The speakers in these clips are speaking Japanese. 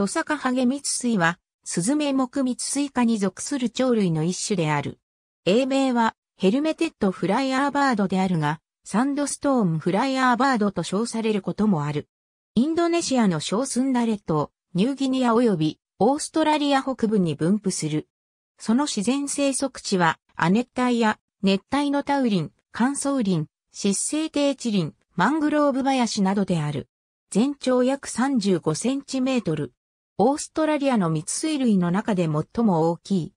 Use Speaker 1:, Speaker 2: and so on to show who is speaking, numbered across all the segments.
Speaker 1: トサカハゲミツスイは、スズメクミツスイ科に属する鳥類の一種である。英名は、ヘルメテッドフライアーバードであるが、サンドストームフライアーバードと称されることもある。インドネシアの小スンダレ島、ニューギニア及びオーストラリア北部に分布する。その自然生息地は、亜熱帯や熱帯のタウリン、乾燥林、湿生低地林、マングローブ林などである。全長約35センチメートル、オーストラリアの蜜水類の中で最も大きい。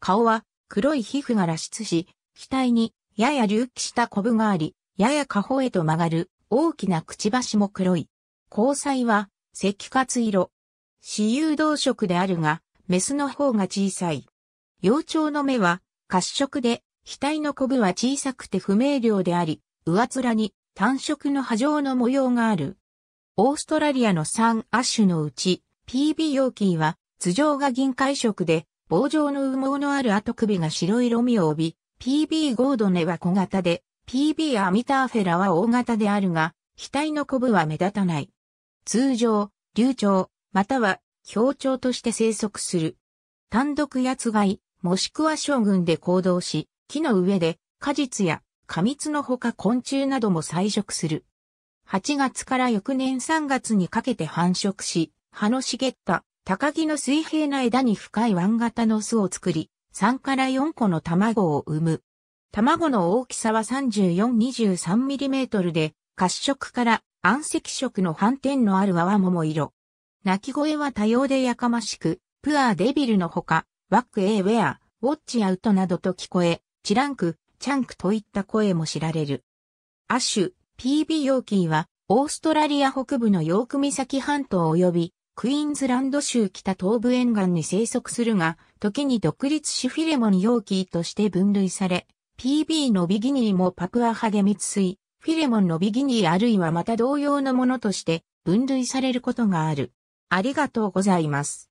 Speaker 1: 顔は黒い皮膚が露出し、額にやや隆起したコブがあり、やや下方へと曲がる大きなくちばしも黒い。交際は赤褐色。私有動色であるが、メスの方が小さい。幼鳥の目は褐色で、額のコブは小さくて不明瞭であり、上面に単色の波状の模様がある。オーストラリアの3亜種のうち、PB 容器は、頭上が銀灰色で、棒状の羽毛のある後首が白色みを帯び、PB ゴードネは小型で、PB アミターフェラは大型であるが、額のコブは目立たない。通常、流暢、または表鳥として生息する。単独やつがい、もしくは将軍で行動し、木の上で果実や過蜜のほか昆虫なども採食する。8月から翌年3月にかけて繁殖し、葉の茂った高木の水平な枝に深い湾型の巣を作り、3から4個の卵を産む。卵の大きさは 34-23mm で、褐色から暗赤色の斑点のある泡桃色。鳴き声は多様でやかましく、プアーデビルのほか、ワックエイウェア、ウォッチアウトなどと聞こえ、チランク、チャンクといった声も知られる。アシュ、PB ヨーキーは、オーストラリア北部のヨーク岬半島及び、クイーンズランド州北東部沿岸に生息するが、時に独立しフィレモン・容ーキーとして分類され、PB のビギニーもパプアハゲミス水、フィレモンのビギニーあるいはまた同様のものとして分類されることがある。ありがとうございます。